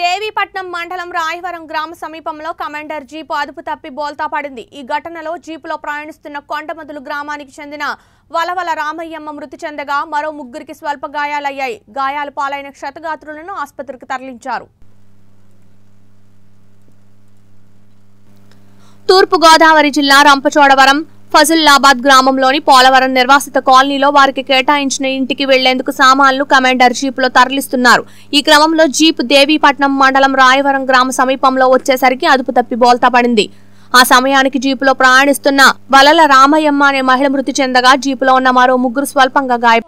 దేవీపట్నం మండలం రాయవరం గ్రామ సమీపంలో కమాండర్ జీపు అదుపు తప్పి బోల్తా పడింది ఈ ఘటనలో జీపులో ప్రయాణిస్తున్న కొండమతులు గ్రామానికి చెందిన వలవల రామయ్యమ్మ మృతి చెందగా మరో ముగ్గురికి స్వల్ప గాయాలయ్యాయి గాయాలు పాలైన క్షతగాత్రులను ఆసుపత్రికి తరలించారు తూర్పుగోదావరి జిల్లా రంపచోడవరం ఫజుల్లాబాద్ గ్రామంలోని పోలవరం నిర్వాసిత కాలనీలో వారికి కేటాయించిన ఇంటికి వెళ్లేందుకు సామాన్లు కమాండర్ జీపులో తరలిస్తున్నారు ఈ క్రమంలో జీప్ దేవీపట్నం మండలం రాయవరం గ్రామ సమీపంలో వచ్చేసరికి అదుపు తప్పి బోల్తా పడింది ఆ సమయానికి జీపులో ప్రయాణిస్తున్న వలల రామయ్యమ్మ అనే మహిళ మృతి చెందగా జీపులో ఉన్న మరో ముగ్గురు స్వల్పంగా గాయ